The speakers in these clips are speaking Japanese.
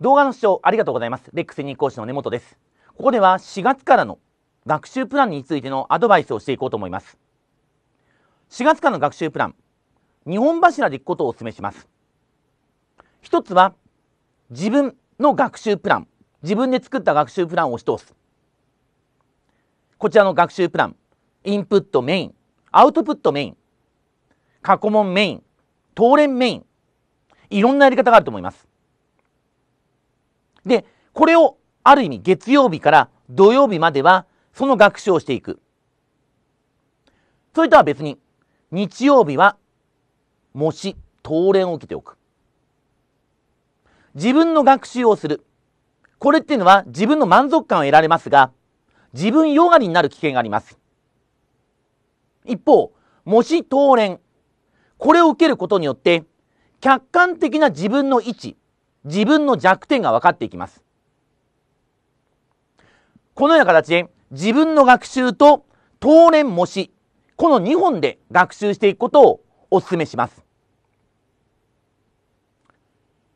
動画の視聴ありがとうございます。レックス任講師の根本です。ここでは4月からの学習プランについてのアドバイスをしていこうと思います。4月からの学習プラン、2本柱でいくことをお勧めします。1つは、自分の学習プラン、自分で作った学習プランを押し通す。こちらの学習プラン、インプットメイン、アウトプットメイン、過去問メイン、当連メイン、いろんなやり方があると思います。で、これをある意味月曜日から土曜日まではその学習をしていく。それとは別に、日曜日は模試、当練を受けておく。自分の学習をする。これっていうのは自分の満足感を得られますが、自分よがりになる危険があります。一方、模試、当練。これを受けることによって、客観的な自分の位置、自分の弱点が分かっていきます。このような形で自分の学習と当連模試、この2本で学習していくことをお勧めします。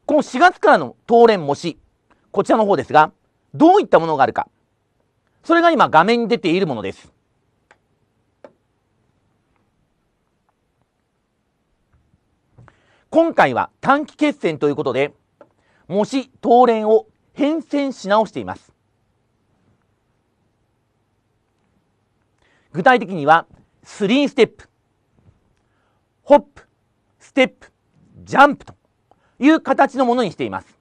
この4月からの当連模試、こちらの方ですが、どういったものがあるか。それが今画面に出ているものです。今回は短期決戦ということで、模試答練を変遷し直しています具体的には3ステップホップステップジャンプという形のものにしています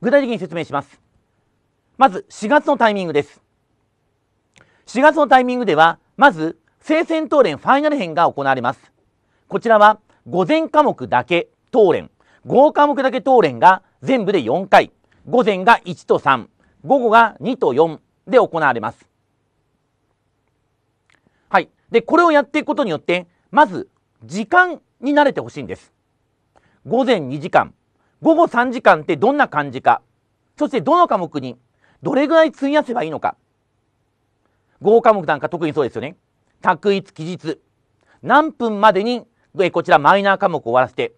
具体的に説明しますまず4月のタイミングです4月のタイミングではまず聖戦答練ファイナル編が行われますこちらは午前科目だけ答練5科目だけ答練が全部で4回、午前が1と3、午後が2と4で行われます。はい。で、これをやっていくことによって、まず時間に慣れてほしいんです。午前2時間、午後3時間ってどんな感じか、そしてどの科目にどれぐらい費やせばいいのか。合科目なんか特にそうですよね。択一、期日。何分までに、えこちらマイナー科目を終わらせて、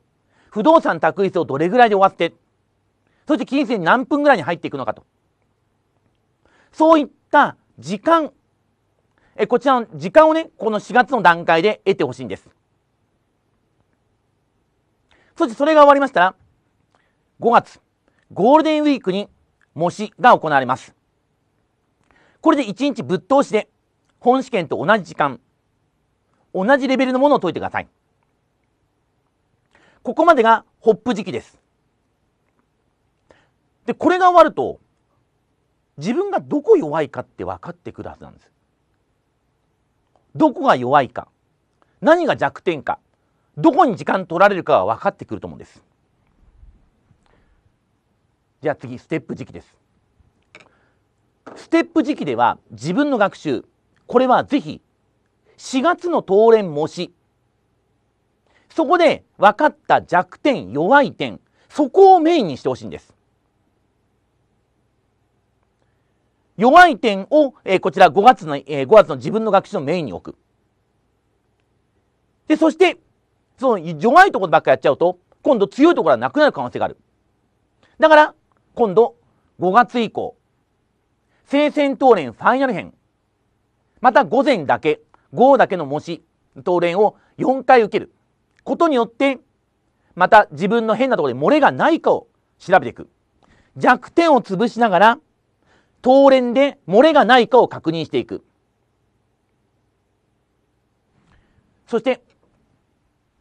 不動産託一をどれぐらいで終わって、そして金銭に何分ぐらいに入っていくのかと。そういった時間、えこちらの時間をね、この4月の段階で得てほしいんです。そしてそれが終わりましたら、5月、ゴールデンウィークに模試が行われます。これで1日ぶっ通しで、本試験と同じ時間、同じレベルのものを解いてください。ここまでがホップ時期です。で、これが終わると、自分がどこ弱いかって分かってくるはずなんです。どこが弱いか、何が弱点か、どこに時間取られるかが分かってくると思うんです。じゃあ次、ステップ時期です。ステップ時期では自分の学習、これはぜひ4月の東連模試そこで分かった弱点、弱い点、そこをメインにしてほしいんです。弱い点を、えー、こちら5月の、えー、5月の自分の学習のメインに置く。で、そして、その弱いところばっかやっちゃうと、今度強いところはなくなる可能性がある。だから、今度5月以降、聖戦闘練ファイナル編、また午前だけ、午後だけの模試、闘練を4回受ける。ことによってまた自分の変なところで漏れがないかを調べていく弱点を潰しながら当連で漏れがないかを確認していくそして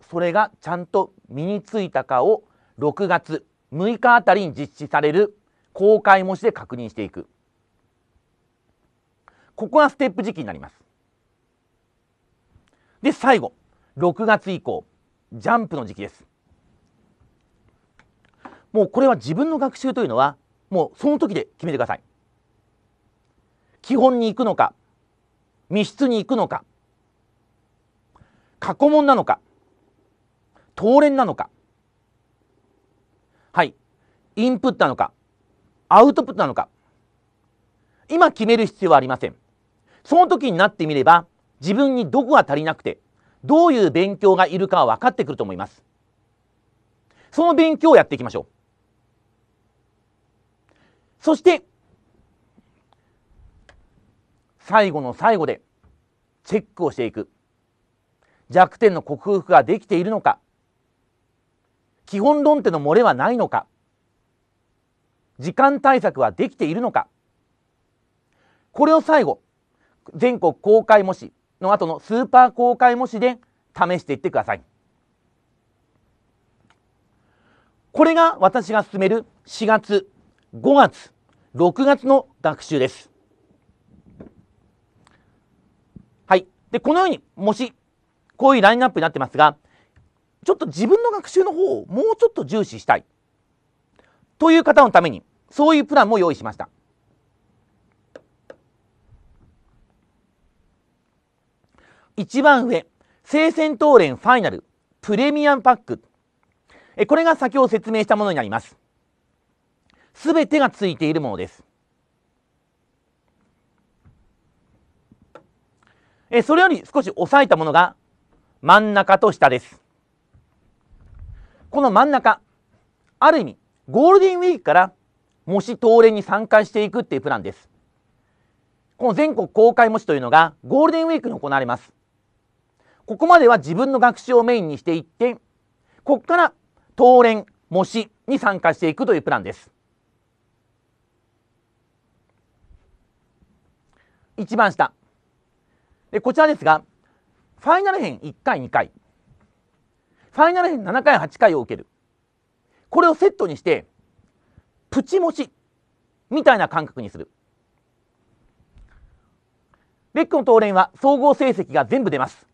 それがちゃんと身についたかを6月6日あたりに実施される公開模試で確認していくここがステップ時期になりますで最後6月以降ジャンプの時期ですもうこれは自分の学習というのはもうその時で決めてください基本に行くのか密室に行くのか過去問なのか当連なのかはいインプットなのかアウトプットなのか今決める必要はありませんその時になってみれば自分にどこが足りなくてどういう勉強がいるか分かってくると思います。その勉強をやっていきましょう。そして、最後の最後でチェックをしていく。弱点の克服ができているのか、基本論点の漏れはないのか、時間対策はできているのか、これを最後、全国公開模試、の後のスーパー公開模試で試していってください。これが私が進める4月、5月、6月の学習です。はい。で、このように、もし、こういうラインナップになってますが、ちょっと自分の学習の方をもうちょっと重視したい。という方のために、そういうプランも用意しました。一番上、聖戦闘連ファイナルプレミアムパック。えこれが先ほど説明したものになります。すべてがついているものです。えそれより少し抑えたものが真ん中と下です。この真ん中、ある意味、ゴールデンウィークから模試東連に参加していくっていうプランです。この全国公開模試というのがゴールデンウィークに行われます。ここまでは自分の学習をメインにしていって、ここから当連、模試に参加していくというプランです。一番下。でこちらですが、ファイナル編1回2回、ファイナル編7回8回を受ける。これをセットにして、プチ模試みたいな感覚にする。レックの当連は総合成績が全部出ます。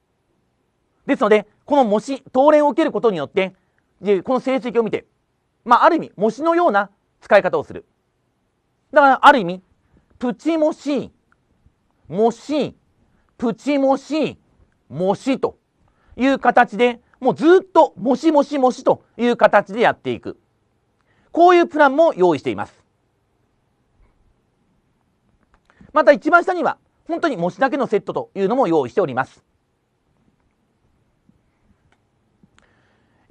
ですので、この模試、当練を受けることによって、でこの成績を見て、まあ、ある意味、模試のような使い方をする。だから、ある意味、プチ模試、模試、プチ模試、模試という形で、もうずっと模試模試模試という形でやっていく。こういうプランも用意しています。また一番下には、本当に模試だけのセットというのも用意しております。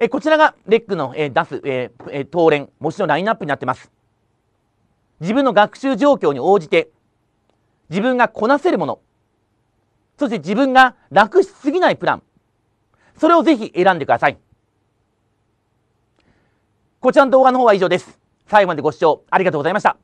えこちらがレックの、え出す、ええ当連、模試のラインナップになってます。自分の学習状況に応じて、自分がこなせるもの、そして自分が楽しすぎないプラン、それをぜひ選んでください。こちらの動画の方は以上です。最後までご視聴ありがとうございました。